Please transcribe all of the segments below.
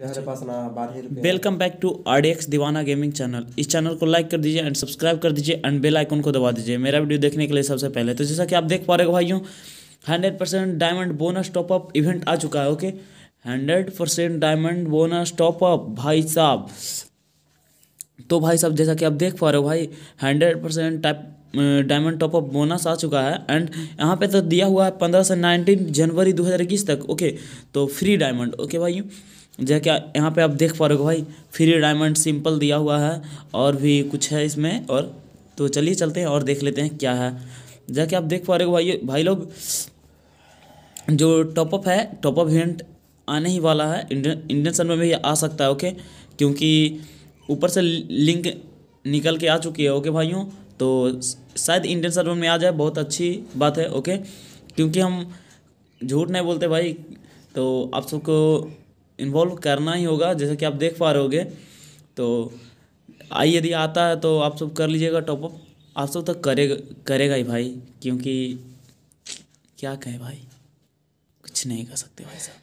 welcome back to R Deewana gaming channel इस चैनल को लाइक कर दीजिए एंड सब्सक्राइब कर दीजिए एंड बेल आइकन को दबा दीजिए मेरा वीडियो देखने के लिए सबसे पहले तो जैसा कि आप देख पा रहे हो भाइयों hundred percent diamond bonus top up event आ चुका है okay hundred percent diamond bonus top up भाई साहब तो भाई साहब जैसा कि आप देख पा रहे हो भाई hundred percent type diamond top up bonus आ चुका है एंड यहाँ पे तो दिया हुआ है पंद्रह से नाइनटीन जनवरी दो हज़ार इक्कीस तक ओके तो फ्री डायमंड ओके भाई जैसे क्या यहाँ पे आप देख पा रहे हो भाई फ्री डायमंड सिंपल दिया हुआ है और भी कुछ है इसमें और तो चलिए चलते हैं और देख लेते हैं क्या है जैसे आप देख पा रहे हो भाई भाई लोग जो टॉपअप है टॉपअप इवेंट आने ही वाला है इंडियन इंडियन सन में ये आ सकता है ओके क्योंकि ऊपर से लिंक निकल के आ चुकी है ओके भाइयों तो शायद इंडियन सर्वर में आ जाए बहुत अच्छी बात है ओके क्योंकि हम झूठ नहीं बोलते भाई तो आप सबको इन्वॉल्व करना ही होगा जैसे कि आप देख पा रहे होगे तो आई यदि आता है तो आप सब कर लीजिएगा टॉपअप आप सब तक तो करेगा करेगा ही भाई क्योंकि क्या कहें भाई कुछ नहीं कर सकते भाई साहब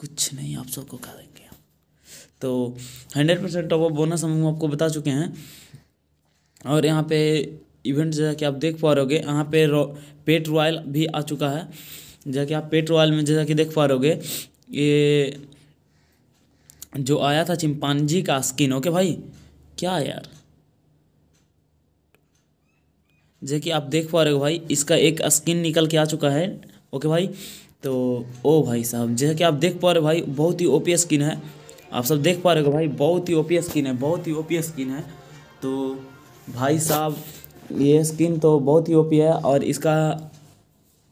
कुछ नहीं आप सबको देंगे तो हंड्रेड परसेंट टॉपअप बोनस हम आपको बता चुके हैं और यहाँ पे इवेंट जैसा कि आप देख पा होगे यहाँ पे पेट रॉयल भी आ चुका है जैसा कि आप पेट रॉयल में जैसा कि देख पा होगे ये जो आया था चिंपांजी का स्किन ओके भाई क्या यार जैसे कि आप देख पा रहे हो भाई इसका एक स्किन निकल के आ चुका है ओके भाई तो ओ भाई साहब जैसे कि आप देख पा रहे हो भाई बहुत ही ओपी स्किन है आप सब देख पा रहे हो भाई बहुत ही ओपी स्किन है बहुत ही ओपी स्किन है तो भाई साहब ये स्किन तो बहुत ही ओपी है और इसका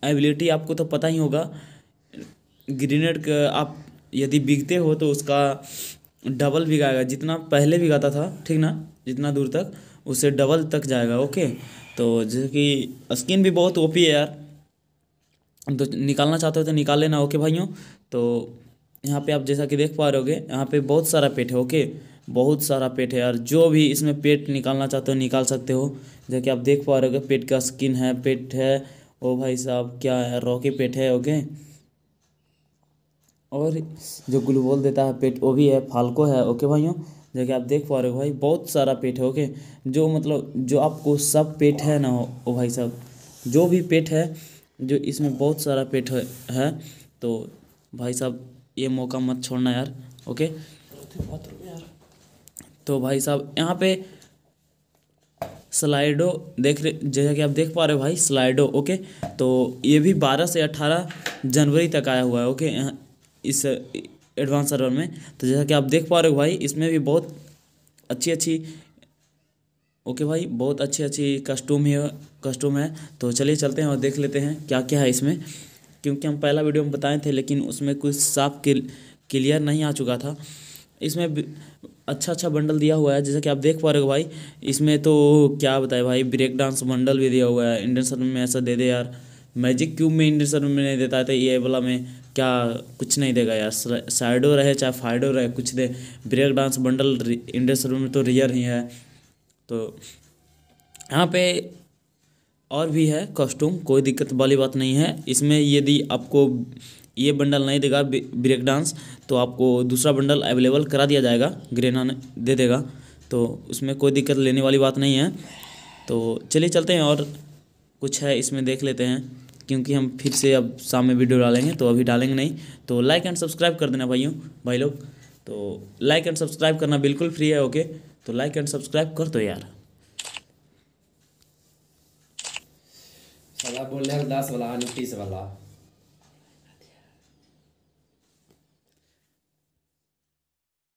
एबिलिटी आपको तो पता ही होगा ग्रेनेड आप यदि बिकते हो तो उसका डबल बिकाएगा जितना पहले बिकाता था ठीक ना जितना दूर तक उससे डबल तक जाएगा ओके तो जैसे कि स्किन भी बहुत ओपी है यार तो निकालना चाहते हो तो निकाल लेना ओके भाइयों तो यहाँ पे आप जैसा कि देख पा रहे होगे यहाँ पे बहुत सारा पेट है ओके बहुत सारा पेट है यार जो भी इसमें पेट निकालना चाहते हो निकाल सकते हो जैसे कि आप देख पा रहे हो पेट का स्किन है पेट है ओ भाई साहब क्या है रॉकी पेट है ओके और जो ग्लूबोल देता है पेट वो भी है फाल्को है ओके भाइयों जो कि आप देख पा रहे हो भाई बहुत सारा पेट है ओके जो मतलब जो आपको सब पेट है ना ओ भाई साहब जो भी पेट है जो इसमें बहुत सारा पेट है तो भाई साहब ये मौका मत छोड़ना यार ओके तो भाई साहब यहाँ पे स्लाइडो देख रहे जैसा कि आप देख पा रहे हो भाई स्लाइडो ओके तो ये भी बारह से अट्ठारह जनवरी तक आया हुआ है ओके इस एडवांस सर्वर में तो जैसा कि आप देख पा रहे हो भाई इसमें भी बहुत अच्छी अच्छी ओके भाई बहुत अच्छी अच्छी कस्टूम ही कस्टूम है तो चलिए चलते हैं और देख लेते हैं क्या क्या है इसमें क्योंकि हम पहला वीडियो में बताए थे लेकिन उसमें कुछ साफ क्लियर नहीं आ चुका था इसमें अच्छा अच्छा बंडल दिया हुआ है जैसा कि आप देख पा रहे हो भाई इसमें तो क्या बताए भाई ब्रेक डांस बंडल भी दिया हुआ है इंडियन सर्व में ऐसा दे दे यार मैजिक क्यूब में इंडियन सर्व में नहीं देता था तो ये वाला में क्या कुछ नहीं देगा यार साइडो रहे चाहे फाइडो रहे कुछ दे break dance bundle Indian server में तो रियर ही है तो यहाँ पे और भी है कॉस्ट्यूम कोई दिक्कत वाली बात नहीं है इसमें यदि आपको ये बंडल नहीं देगा ब्रेक डांस तो आपको दूसरा बंडल अवेलेबल करा दिया जाएगा ग्रेना ने दे देगा तो उसमें कोई दिक्कत लेने वाली बात नहीं है तो चलिए चलते हैं और कुछ है इसमें देख लेते हैं क्योंकि हम फिर से अब शाम में वीडियो डालेंगे तो अभी डालेंगे नहीं तो लाइक एंड सब्सक्राइब कर देना भाइयों भाई लोग तो लाइक एंड सब्सक्राइब करना बिल्कुल फ्री है ओके तो लाइक एंड सब्सक्राइब कर दो यार बोल रहे हैं दस वाला वाला